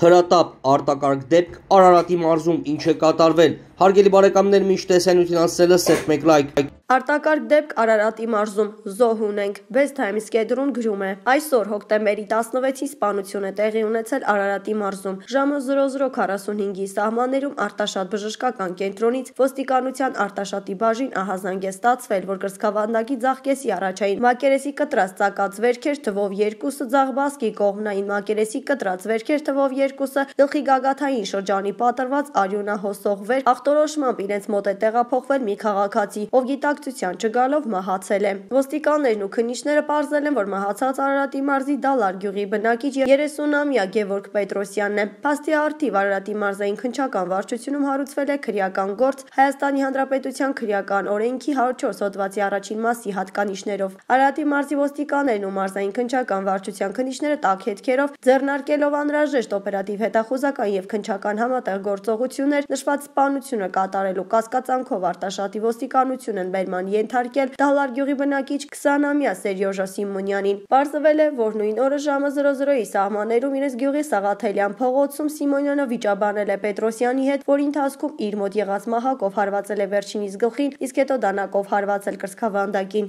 Հրատապ արտակարգ դեպք Արարատի մարզում ինչ է կատարվել։ Հարգելի բարեկամներ, միշտ տեսանյութին անցնելը սեփ մեկ լայք։ Արտակարգ դեպք Արարատի մարզում զոհ ունենք։ West Times կեդրոն գրում է. Այսօր հոկտեմբերի 16-ին սպանություն է տեղի ունեցել Արարատի մարզում։ Ժամը 00:45-ի սահմաններում Արտաշատ բժշկական կենտրոնից ոստիկանության Արտաշատի բաժին ահազանգ է ստացվել, որ կրծքավանդակի ձախ կեսի առաջային մակերեսի կտրած ցակած վերքեր թվով 2-ը ձախ բասկի կողմնային մակերեսի կտրած վերքեր թվով 2-ը գլխի գագաթային շրջանի պատրված արյունահոսող վեր ախտորոշմամբ իրենց մոտ է տեղափոխվել մի քաղաքացի, ով գիտակ բնակչության չգալով մահացել է։ Ոստիկաններն ու քննիչները ողջունել են, որ մահացած Արարատի մարզի Դալար գյուղի բնակիչ 30-ամյա Գևորգ Պետրոսյանն է։ Փաստի արդիվ Արարատի մարզային քնչական վարչությունում հարուցվել է քրեական գործ Հայաստանի Հանրապետության քրեական օրենքի 104 հոդվածի առաջին մասի հատկանիշներով։ Արարատի մարզի ոստիկաններն ու մարզային քնչական վարչության քնիչները տակ հետքերով ձեռնարկելով անհրաժեշտ օպերատիվ հետախուզական եւ քնչական համատեղ գործողություններ նշված սպանությունը կատարելու կասկածանքով արտաշատի ոստիկանություն են արտահայտման ենթարկել Դալար գյուղի բնակիչ 20-ամյա Սերյոժա Սիմոնյանին։ Պարզվել է, որ նույն օրը ժամը 00-ի սահմաններում իրենց գյուղի Սաղաթելյան փողոցում Սիմոնյանը վիճաբանել է Պետրոսյանի հետ, որի ընթացքում իր մոտ եղած մահակով հարվածել է վերջինիս գլխին, իսկ հետո դանակով հարվածել կրծքավանդակին։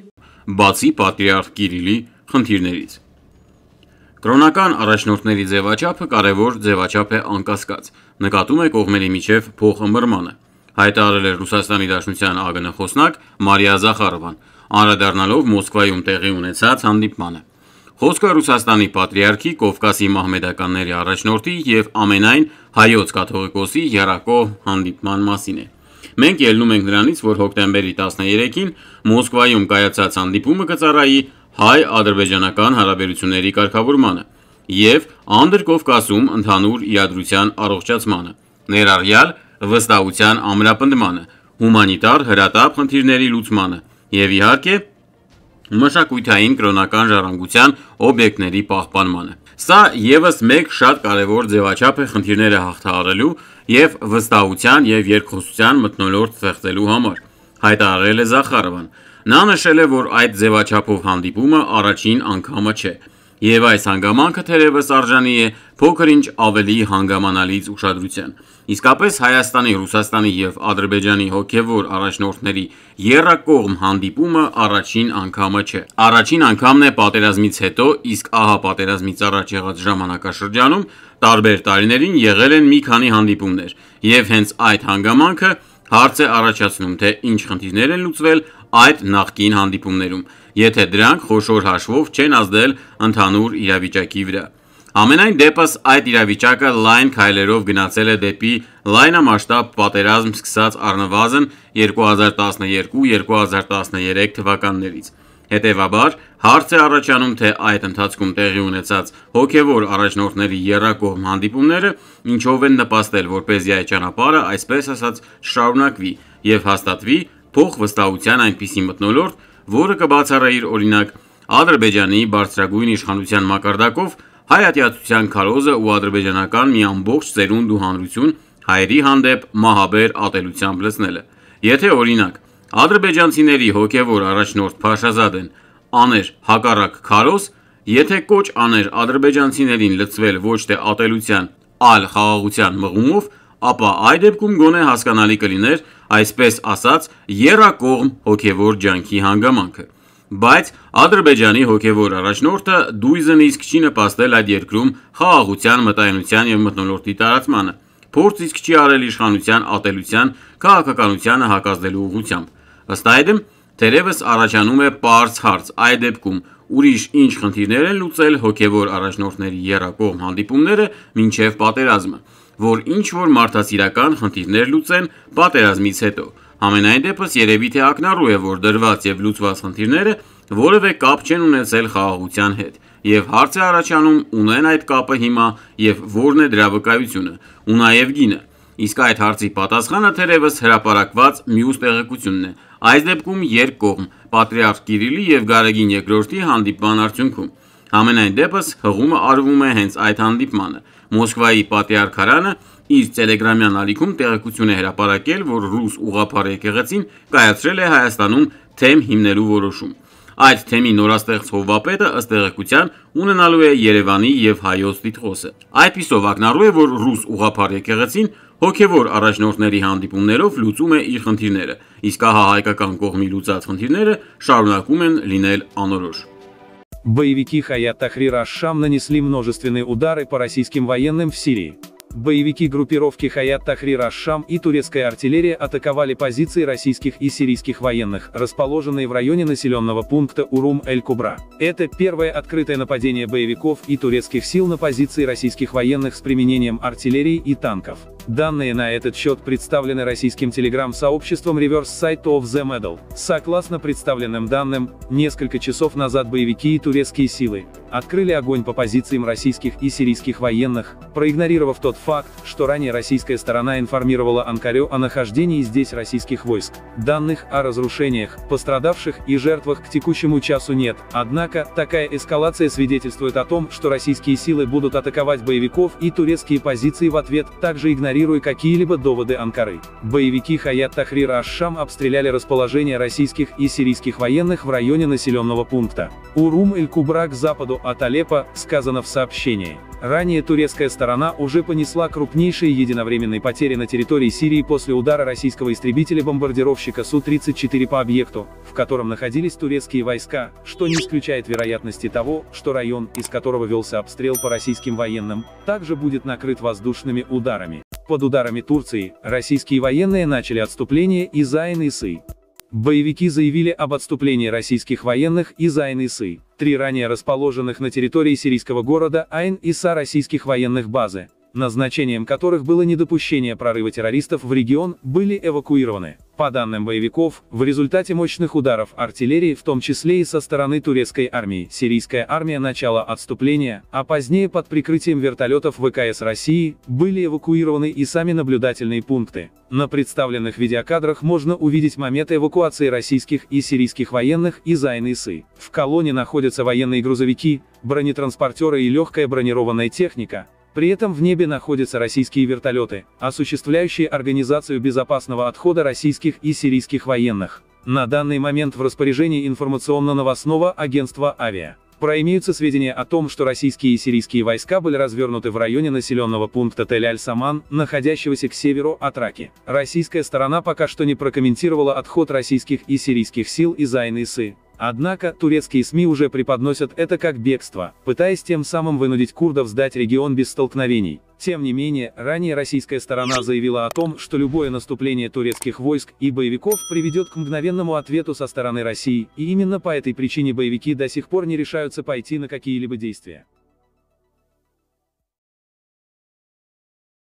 Բացի պատրիարխ Կիրիլի խնդիրներից Կրոնական առաջնորդների ձևաչափը կարևոր ձևաչափ է անկասկած։ Նկատում է կողմերի միջև փոխըմբռմանը հայտարարել էր Ռուսաստանի Դաշնության ԱԳ նախոսնակ Մարիա Զախարովան, անդրադառնալով Մոսկվայում տեղի ունեցած հանդիպմանը։ Խոսքը Ռուսաստանի Պատրիարքի Կովկասի մահմեդականների առաջնորդի և ամենայն հայոց կաթողիկոսի եռակողմ հանդիպման մասին է։ Մենք ելնում ենք նրանից, որ հոկտեմբերի 13-ին Մոսկվայում կայացած հանդիպումը կծառայի հայ-ադրբեջանական հարաբերությունների կարգավորմանը և Անդրկովկասում ընդհանուր իրադրության առողջացմանը, ներառյալ վստահության ամրապնդմանը, հումանիտար հրատապ խնդիրների լուծմանը եւ իհարկե մշակութային կրոնական ժառանգության օբյեկտների պահպանմանը։ Սա եւս մեկ շատ կարեւոր ձևաչափ է խնդիրները հաղթահարելու եւ վստահության եւ երկխոսության մթնոլորտ ստեղծելու համար, հայտարարել է Զախարովան։ Նա նշել է, որ այդ ձևաչափով հանդիպումը առաջին անգամը չէ։ Եվ այս հանգամանքը թերևս արժանի է փոքր-ինչ ավելի հանգամանալից ուշադրության։ Իսկապես Հայաստանի, Ռուսաստանի և Ադրբեջանի հոգևոր առաջնորդների եռակողմ հանդիպումը առաջին անգամը չէ։ Առաջին անգամն է պատերազմից հետո, իսկ ահա պատերազմից առաջ եղած ժամանակաշրջանում տարբեր տարիներին եղել են մի քանի հանդիպումներ, և հենց այդ հանգամանքը հարց է առաջացնում, թե ինչ խնդիրներ են լուծվել այդ նախկին հանդիպումներում եթե դրանք խոշոր հաշվով չեն ազդել ընդհանուր իրավիճակի վրա։ Համենայն դեպս այդ իրավիճակը լայն քայլերով գնացել է դեպի լայնամասշտաբ պատերազմ սկսած առնվազն 2012-2013 թվականներից։ Հետևաբար, հարց է առաջանում, թե այդ ընթացքում տեղի ունեցած հոգևոր առաջնորդների եռակողմ հանդիպումները ինչով են նպաստել, որպեսզի այդ ճանապարհը, այսպես ասած, շարունակվի և հաստատվի փոխվստահության այնպիսի մթնոլորտ, որը կբացառեիր օրինակ Ադրբեջանի բարձրագույն իշխանության մակարդակով հայ ատյացության քարոզը ու ադրբեջանական մի ամբողջ ծերունդ ու հանրություն հայերի հանդեպ մահաբեր ատելությամբ լցնելը։ Եթե օրինակ ադրբեջանցիների հոգևոր առաջնորդ Փաշազադեն աներ հակառակ քարոզ, եթե կոչ աներ ադրբեջանցիներին լցվել ոչ թե ատելության, այլ խաղաղության մղումով, ապա այդ դեպքում գոնե հասկանալի կլիներ, այսպես ասած, եռակողմ հոգևոր ջանքի հանգամանքը։ Բայց Ադրբեջանի հոգևոր առաջնորդը դույզն իսկ չի նպաստել այդ երկրում խաղաղության, մտայնության և մթնոլորտի տարածմանը, փորձ իսկ չի արել իշխանության ատելության, քաղաքականությանը հակազդելու ուղղությամբ։ Ըստ այդմ, թերևս առաջանում է պարզ հարց՝ այդ դեպքում ուրիշ ինչ խնդիրներ են լուծել հոգևոր առաջնորդների եռակողմ հանդիպումները մինչև պատերազմը որ ինչ որ մարդասիրական խնդիրներ լուծեն պատերազմից հետո։ Համենայն դեպս երևի թե ակնառու է, որ դրված եւ լուծված խնդիրները որևէ կապ չեն ունեցել խաղաղության հետ, եւ հարց է առաջանում ունեն այդ կապը հիմա եւ որն է դրա վկայությունը, ու նաեւ գինը։ Իսկ այդ հարցի պատասխանը թերևս հրապարակված մյուս տեղեկությունն է։ Այս դեպքում երկկողմ Պատրիարք Կիրիլի եւ Գարեգին II-ի հանդիպման արդյունքում։ Համենայն դեպս հղումը արվում է հենց այդ հանդիպմանը։ Մոսկվայի պատիարքարանը իր տելեգրամյան ալիքում տեղեկություն է հրապարակել, որ ռուս ուղղափառ եկեղեցին կայացրել է Հայաստանում թեմ հիմնելու որոշում։ Այդ թեմի նորաստեղծ հովվապետը ըստ տեղեկության ունենալու է Երևանի և Հայոց տիտղոսը։ Այդպիսով ակնառու է, որ ռուս ուղղափառ եկեղեցին հոգևոր առաջնորդների հանդիպումներով լուծում է իր խնդիրները, իսկ ահա հայկական կողմի լուծած խնդիրները շարունակում են լինել անորոշ։ Боевики Хаят Тахрир Аш-Шам нанесли множественные удары по российским военным в Сирии. Боевики группировки Хаят Тахрир Аш-Шам и турецкая артиллерия атаковали позиции российских и сирийских военных, расположенные в районе населенного пункта Урум-эль-Кубра. Это первое открытое нападение боевиков и турецких сил на позиции российских военных с применением артиллерии и танков. Данные на этот счет представлены российским телеграм-сообществом Reverse Site of the Medal. Согласно представленным данным, несколько часов назад боевики и турецкие силы открыли огонь по позициям российских и сирийских военных, проигнорировав тот факт, что ранее российская сторона информировала Анкарю о нахождении здесь российских войск. Данных о разрушениях, пострадавших и жертвах к текущему часу нет, однако, такая эскалация свидетельствует о том, что российские силы будут атаковать боевиков и турецкие позиции в ответ, также игнорируя игнорируя какие-либо доводы Анкары. Боевики Хаят Тахрир Аш-Шам обстреляли расположение российских и сирийских военных в районе населенного пункта. Урум-эль-Кубра к западу от Алеппо, сказано в сообщении. Ранее турецкая сторона уже понесла крупнейшие единовременные потери на территории Сирии после удара российского истребителя-бомбардировщика Су-34 по объекту, в котором находились турецкие войска, что не исключает вероятности того, что район, из которого велся обстрел по российским военным, также будет накрыт воздушными ударами. Под ударами Турции, российские военные начали отступление из Айн исы Боевики заявили об отступлении российских военных из Айн-Исы, три ранее расположенных на территории сирийского города Айн-Иса российских военных базы, назначением которых было недопущение прорыва террористов в регион, были эвакуированы. По данным боевиков, в результате мощных ударов артиллерии, в том числе и со стороны турецкой армии, сирийская армия начала отступление, а позднее под прикрытием вертолетов ВКС России, были эвакуированы и сами наблюдательные пункты. На представленных видеокадрах можно увидеть моменты эвакуации российских и сирийских военных из Айнысы. В колонне находятся военные грузовики, бронетранспортеры и легкая бронированная техника, при этом в небе находятся российские вертолеты, осуществляющие организацию безопасного отхода российских и сирийских военных. На данный момент в распоряжении информационно-новостного агентства «Авиа». Про сведения о том, что российские и сирийские войска были развернуты в районе населенного пункта Тель-Аль-Саман, находящегося к северу от Раки. Российская сторона пока что не прокомментировала отход российских и сирийских сил из Айн-Исы, Однако, турецкие СМИ уже преподносят это как бегство, пытаясь тем самым вынудить курдов сдать регион без столкновений. Тем не менее, ранее российская сторона заявила о том, что любое наступление турецких войск и боевиков приведет к мгновенному ответу со стороны России, и именно по этой причине боевики до сих пор не решаются пойти на какие-либо действия.